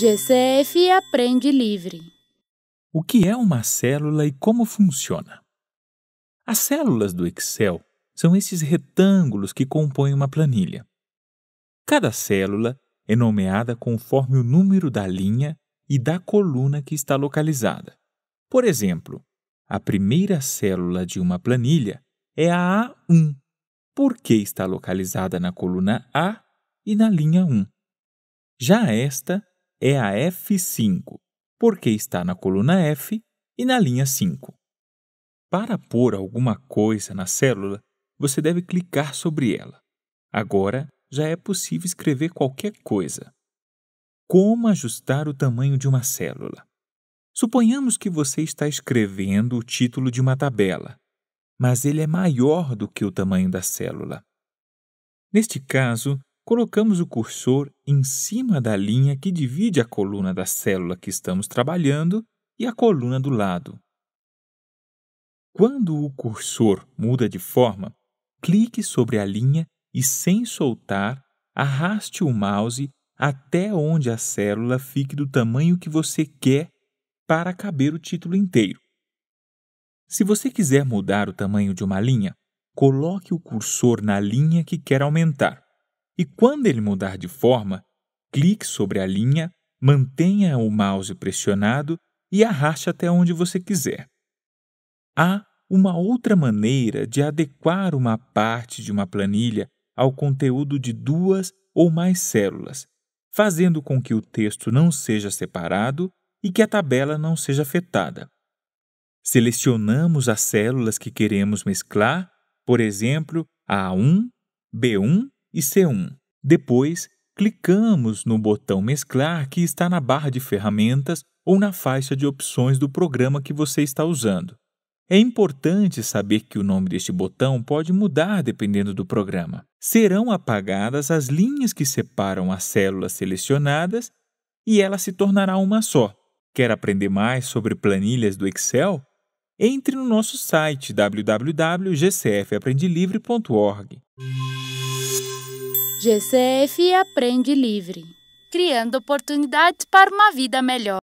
GCF Aprende Livre. O que é uma célula e como funciona? As células do Excel são esses retângulos que compõem uma planilha. Cada célula é nomeada conforme o número da linha e da coluna que está localizada. Por exemplo, a primeira célula de uma planilha é a A1, porque está localizada na coluna A e na linha 1. Já esta é a F5, porque está na coluna F e na linha 5. Para pôr alguma coisa na célula, você deve clicar sobre ela. Agora já é possível escrever qualquer coisa. Como ajustar o tamanho de uma célula? Suponhamos que você está escrevendo o título de uma tabela, mas ele é maior do que o tamanho da célula. Neste caso, colocamos o cursor em cima da linha que divide a coluna da célula que estamos trabalhando e a coluna do lado. Quando o cursor muda de forma, clique sobre a linha e, sem soltar, arraste o mouse até onde a célula fique do tamanho que você quer para caber o título inteiro. Se você quiser mudar o tamanho de uma linha, coloque o cursor na linha que quer aumentar e quando ele mudar de forma, clique sobre a linha, mantenha o mouse pressionado e arraste até onde você quiser. Há uma outra maneira de adequar uma parte de uma planilha ao conteúdo de duas ou mais células, fazendo com que o texto não seja separado e que a tabela não seja afetada. Selecionamos as células que queremos mesclar, por exemplo, A1, B1 e C1. Depois, clicamos no botão Mesclar que está na barra de ferramentas ou na faixa de opções do programa que você está usando. É importante saber que o nome deste botão pode mudar dependendo do programa. Serão apagadas as linhas que separam as células selecionadas e ela se tornará uma só. Quer aprender mais sobre planilhas do Excel? Entre no nosso site www.gcfaprendilivre.org GCF Aprende Livre, criando oportunidades para uma vida melhor.